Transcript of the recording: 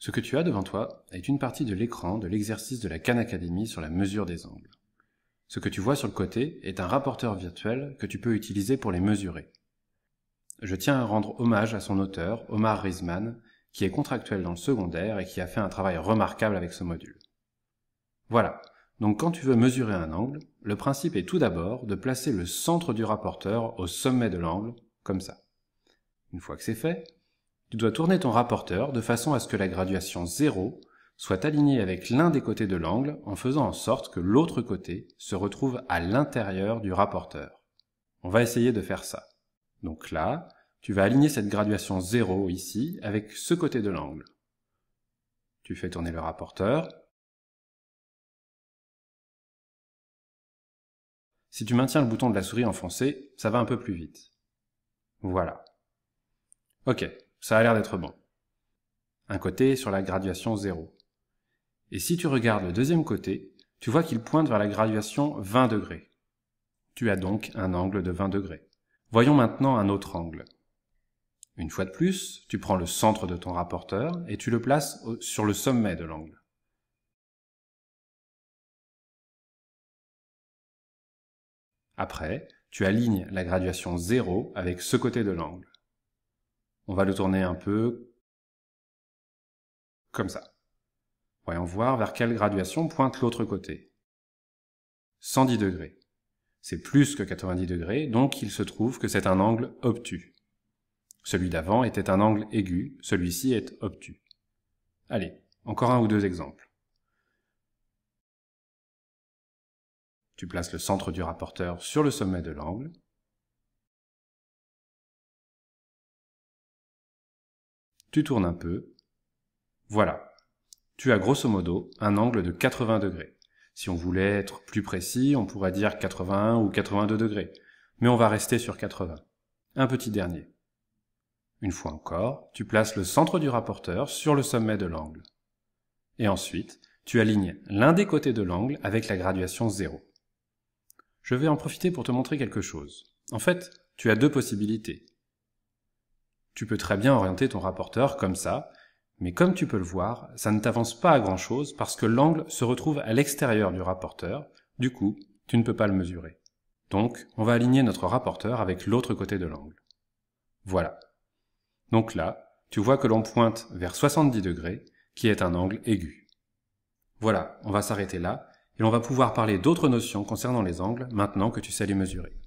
Ce que tu as devant toi est une partie de l'écran de l'exercice de la Khan Academy sur la mesure des angles. Ce que tu vois sur le côté est un rapporteur virtuel que tu peux utiliser pour les mesurer. Je tiens à rendre hommage à son auteur, Omar Riesman, qui est contractuel dans le secondaire et qui a fait un travail remarquable avec ce module. Voilà. Donc quand tu veux mesurer un angle, le principe est tout d'abord de placer le centre du rapporteur au sommet de l'angle, comme ça. Une fois que c'est fait, tu dois tourner ton rapporteur de façon à ce que la graduation 0 soit alignée avec l'un des côtés de l'angle en faisant en sorte que l'autre côté se retrouve à l'intérieur du rapporteur. On va essayer de faire ça. Donc là, tu vas aligner cette graduation 0 ici avec ce côté de l'angle. Tu fais tourner le rapporteur. Si tu maintiens le bouton de la souris enfoncé, ça va un peu plus vite. Voilà. Ok, ça a l'air d'être bon. Un côté sur la graduation 0. Et si tu regardes le deuxième côté, tu vois qu'il pointe vers la graduation 20 Tu as donc un angle de 20 degrés. Voyons maintenant un autre angle. Une fois de plus, tu prends le centre de ton rapporteur et tu le places sur le sommet de l'angle. Après, tu alignes la graduation 0 avec ce côté de l'angle. On va le tourner un peu comme ça. Voyons voir vers quelle graduation pointe l'autre côté. 110 degrés. C'est plus que 90 degrés, donc il se trouve que c'est un angle obtus. Celui d'avant était un angle aigu, celui-ci est obtus. Allez, encore un ou deux exemples. Tu places le centre du rapporteur sur le sommet de l'angle, tu tournes un peu. Voilà. Tu as grosso modo un angle de 80 degrés. Si on voulait être plus précis, on pourrait dire 81 ou 82 degrés. Mais on va rester sur 80. Un petit dernier. Une fois encore, tu places le centre du rapporteur sur le sommet de l'angle. Et ensuite, tu alignes l'un des côtés de l'angle avec la graduation 0. Je vais en profiter pour te montrer quelque chose. En fait, tu as deux possibilités. Tu peux très bien orienter ton rapporteur comme ça, mais comme tu peux le voir, ça ne t'avance pas à grand-chose parce que l'angle se retrouve à l'extérieur du rapporteur, du coup, tu ne peux pas le mesurer. Donc, on va aligner notre rapporteur avec l'autre côté de l'angle. Voilà. Donc là, tu vois que l'on pointe vers 70 degrés, qui est un angle aigu. Voilà, on va s'arrêter là, et on va pouvoir parler d'autres notions concernant les angles maintenant que tu sais les mesurer.